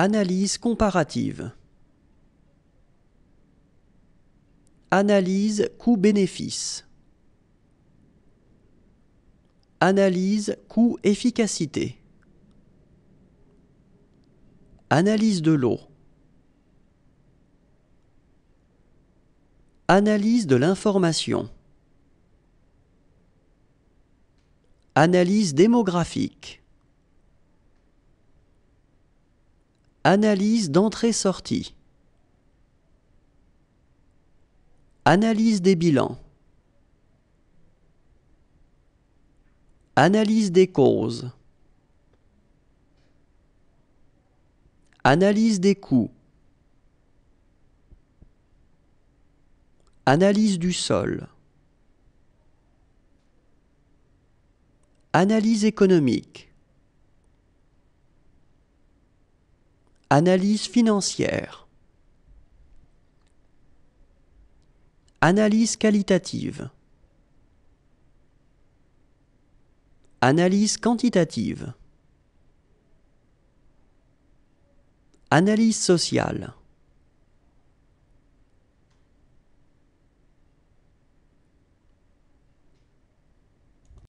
Analyse comparative. Analyse coût-bénéfice. Analyse coût-efficacité. Analyse de l'eau. Analyse de l'information. Analyse démographique. Analyse d'entrée-sortie. Analyse des bilans. Analyse des causes. Analyse des coûts. Analyse du sol. Analyse économique. Analyse financière. Analyse qualitative. Analyse quantitative. Analyse sociale.